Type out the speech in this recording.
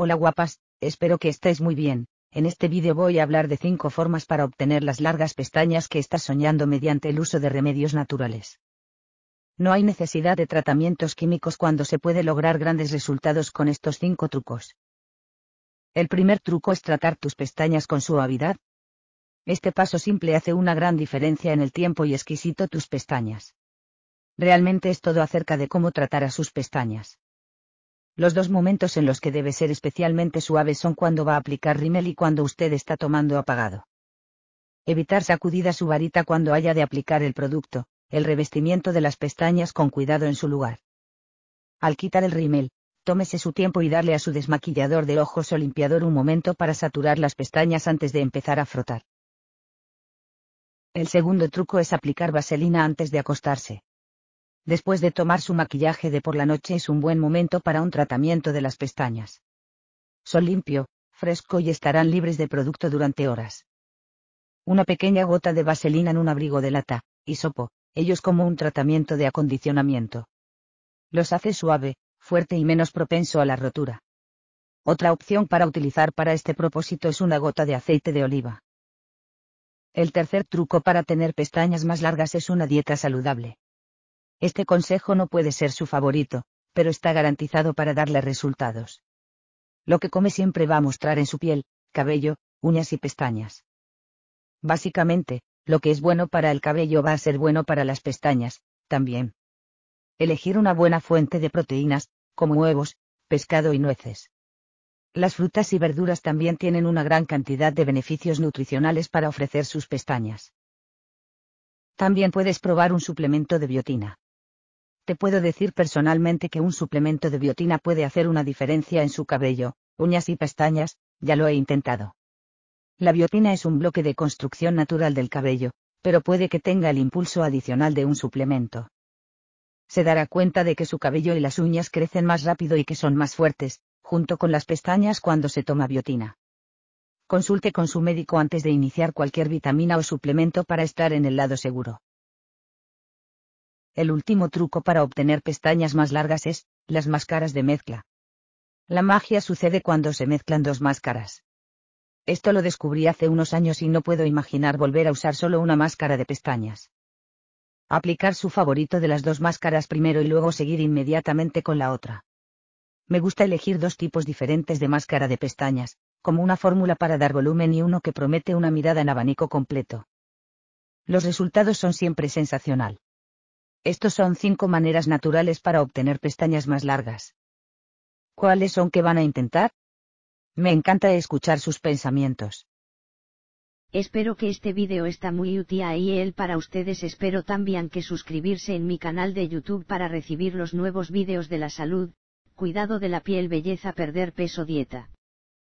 Hola guapas, espero que estéis muy bien. En este vídeo voy a hablar de 5 formas para obtener las largas pestañas que estás soñando mediante el uso de remedios naturales. No hay necesidad de tratamientos químicos cuando se puede lograr grandes resultados con estos 5 trucos. El primer truco es tratar tus pestañas con suavidad. Este paso simple hace una gran diferencia en el tiempo y exquisito tus pestañas. Realmente es todo acerca de cómo tratar a sus pestañas. Los dos momentos en los que debe ser especialmente suave son cuando va a aplicar rímel y cuando usted está tomando apagado. Evitar sacudida su varita cuando haya de aplicar el producto, el revestimiento de las pestañas con cuidado en su lugar. Al quitar el rímel, tómese su tiempo y darle a su desmaquillador de ojos o limpiador un momento para saturar las pestañas antes de empezar a frotar. El segundo truco es aplicar vaselina antes de acostarse. Después de tomar su maquillaje de por la noche es un buen momento para un tratamiento de las pestañas. Son limpio, fresco y estarán libres de producto durante horas. Una pequeña gota de vaselina en un abrigo de lata, y sopo, ellos como un tratamiento de acondicionamiento. Los hace suave, fuerte y menos propenso a la rotura. Otra opción para utilizar para este propósito es una gota de aceite de oliva. El tercer truco para tener pestañas más largas es una dieta saludable. Este consejo no puede ser su favorito, pero está garantizado para darle resultados. Lo que come siempre va a mostrar en su piel, cabello, uñas y pestañas. Básicamente, lo que es bueno para el cabello va a ser bueno para las pestañas, también. Elegir una buena fuente de proteínas, como huevos, pescado y nueces. Las frutas y verduras también tienen una gran cantidad de beneficios nutricionales para ofrecer sus pestañas. También puedes probar un suplemento de biotina. Te puedo decir personalmente que un suplemento de biotina puede hacer una diferencia en su cabello, uñas y pestañas, ya lo he intentado. La biotina es un bloque de construcción natural del cabello, pero puede que tenga el impulso adicional de un suplemento. Se dará cuenta de que su cabello y las uñas crecen más rápido y que son más fuertes, junto con las pestañas cuando se toma biotina. Consulte con su médico antes de iniciar cualquier vitamina o suplemento para estar en el lado seguro. El último truco para obtener pestañas más largas es, las máscaras de mezcla. La magia sucede cuando se mezclan dos máscaras. Esto lo descubrí hace unos años y no puedo imaginar volver a usar solo una máscara de pestañas. Aplicar su favorito de las dos máscaras primero y luego seguir inmediatamente con la otra. Me gusta elegir dos tipos diferentes de máscara de pestañas, como una fórmula para dar volumen y uno que promete una mirada en abanico completo. Los resultados son siempre sensacional. Estos son 5 maneras naturales para obtener pestañas más largas. ¿Cuáles son que van a intentar? Me encanta escuchar sus pensamientos. Espero que este vídeo está muy útil y él para ustedes. Espero también que suscribirse en mi canal de YouTube para recibir los nuevos vídeos de la salud, cuidado de la piel, belleza, perder peso, dieta.